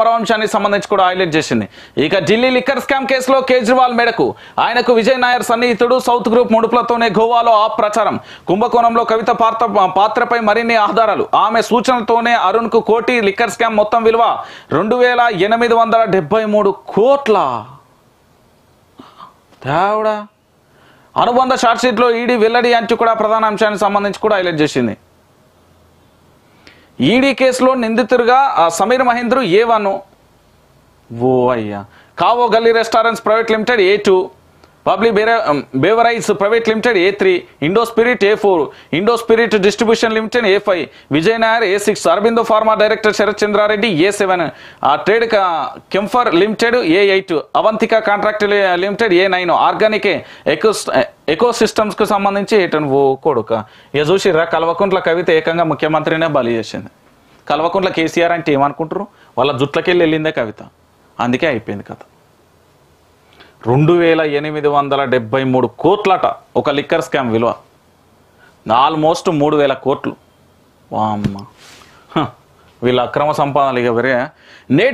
పరవంశానికి సంబంధించి కూడా హైలైట్ చేసింది ఇక ఢిల్లీ లిక్కర్ స్కామ్ కేసులో కేజ్రీవాల్ మేడకు ఆయనకు విజయ్ నాయర్ సన్నిహితుడు సౌత్ గ్రూప్ ముడుపులతోనే గోవాలో ఆ ప్రచారం కుంభకోణంలో కవిత పాత్ర పాత్రపై మరిన్ని ఆధారాలు ఆమె సూచనలతోనే అరుణ్ కు కోటి లిక్కర్ స్కామ్ మొత్తం విలువ రెండు వేల ఎనిమిది వందల డెబ్బై మూడు కోట్ల అనుబంధ షార్ట్ షీట్లో ఈడీ వెల్లడి అంటూ కూడా ప్రధాన అంశానికి సంబంధించి కూడా హైలైట్ చేసింది ఈడీ కేసులో నిందితుడిగా సమీర్ మహేంద్రు ఏ వన్ ఓ అయ్యా Khao Gali restaurants private limited A two public beverages private limited A three Indo spirit A four Indo spirit distribution limited A five Vijayanagar A six Aurobindo pharma director Sharath Chandra Reddy A seven ఆ trade Chemphar limited A eight Avantika contract limited A nine organic eco eco సిస్టమ్స్కు సంబంధించి A ten ఓ కొడుక ఇక రా కల్వకుంట్ల కవిత ఏకంగా ముఖ్యమంత్రినే బలి చేసింది కల్వకుంట్ల కేసీఆర్ అంటే ఏమనుకుంటారు వాళ్ళ జుట్లకెళ్ళి వెళ్ళిందే కవిత అందుకే అయిపోయింది కథ రెండు వేల ఎనిమిది వందల డెబ్బై మూడు కోట్లట ఒక లిక్కర్ స్కామ్ విలువ ఆల్మోస్ట్ మూడు వేల కోట్లు వామ్మ వీళ్ళ అక్రమ సంపాదనలు ఇక వేరే నేటి